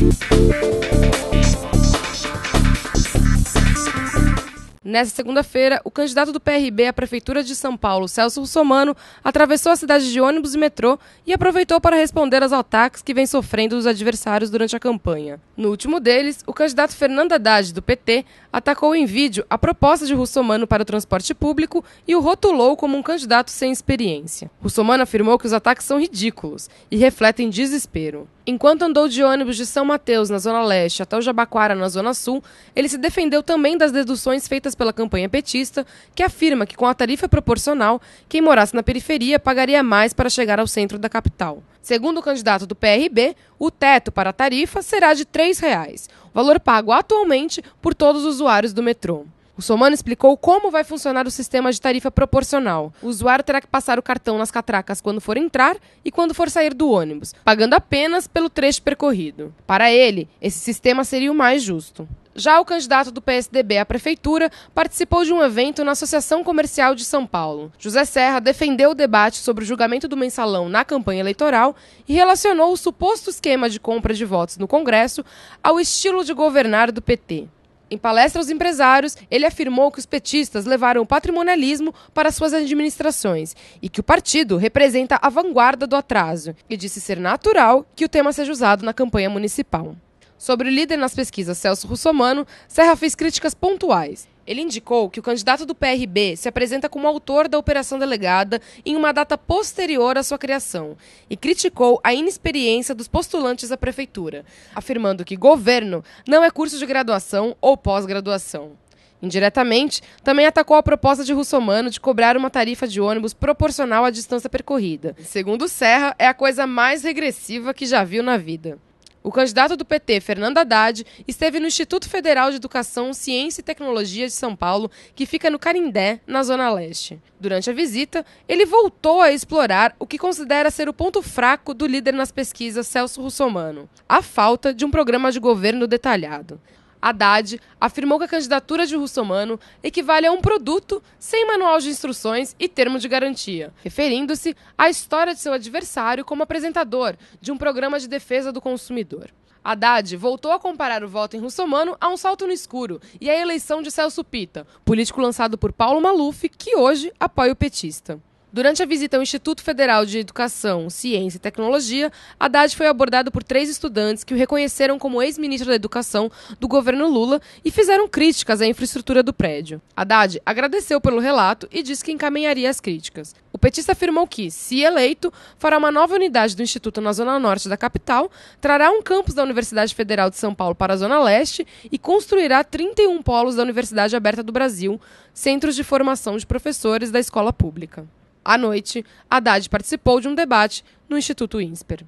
Thank you. Nessa segunda-feira, o candidato do PRB à Prefeitura de São Paulo, Celso Russomano, atravessou a cidade de ônibus e metrô e aproveitou para responder aos ataques que vem sofrendo os adversários durante a campanha. No último deles, o candidato Fernando Haddad, do PT, atacou em vídeo a proposta de Russomano para o transporte público e o rotulou como um candidato sem experiência. Russomano afirmou que os ataques são ridículos e refletem desespero. Enquanto andou de ônibus de São Mateus, na Zona Leste, até o Jabaquara, na Zona Sul, ele se defendeu também das deduções feitas pela campanha petista, que afirma que com a tarifa proporcional, quem morasse na periferia pagaria mais para chegar ao centro da capital. Segundo o candidato do PRB, o teto para a tarifa será de R$ 3,00, valor pago atualmente por todos os usuários do metrô. O Somano explicou como vai funcionar o sistema de tarifa proporcional. O usuário terá que passar o cartão nas catracas quando for entrar e quando for sair do ônibus, pagando apenas pelo trecho percorrido. Para ele, esse sistema seria o mais justo. Já o candidato do PSDB à prefeitura participou de um evento na Associação Comercial de São Paulo. José Serra defendeu o debate sobre o julgamento do mensalão na campanha eleitoral e relacionou o suposto esquema de compra de votos no Congresso ao estilo de governar do PT. Em palestra aos empresários, ele afirmou que os petistas levaram o patrimonialismo para suas administrações e que o partido representa a vanguarda do atraso, e disse ser natural que o tema seja usado na campanha municipal. Sobre o líder nas pesquisas, Celso Russomano, Serra fez críticas pontuais. Ele indicou que o candidato do PRB se apresenta como autor da operação delegada em uma data posterior à sua criação e criticou a inexperiência dos postulantes à prefeitura, afirmando que governo não é curso de graduação ou pós-graduação. Indiretamente, também atacou a proposta de Russomano de cobrar uma tarifa de ônibus proporcional à distância percorrida. Segundo Serra, é a coisa mais regressiva que já viu na vida. O candidato do PT, Fernando Haddad, esteve no Instituto Federal de Educação, Ciência e Tecnologia de São Paulo, que fica no Carindé, na Zona Leste. Durante a visita, ele voltou a explorar o que considera ser o ponto fraco do líder nas pesquisas Celso Russomano: a falta de um programa de governo detalhado. Haddad afirmou que a candidatura de Russomano equivale a um produto sem manual de instruções e termo de garantia, referindo-se à história de seu adversário como apresentador de um programa de defesa do consumidor. Haddad voltou a comparar o voto em Russomano a um salto no escuro e à eleição de Celso Pita, político lançado por Paulo Maluf, que hoje apoia o petista. Durante a visita ao Instituto Federal de Educação, Ciência e Tecnologia, Haddad foi abordado por três estudantes que o reconheceram como ex-ministro da Educação do governo Lula e fizeram críticas à infraestrutura do prédio. Haddad agradeceu pelo relato e disse que encaminharia as críticas. O petista afirmou que, se eleito, fará uma nova unidade do Instituto na Zona Norte da capital, trará um campus da Universidade Federal de São Paulo para a Zona Leste e construirá 31 polos da Universidade Aberta do Brasil, centros de formação de professores da escola pública. À noite, Haddad participou de um debate no Instituto INSPER.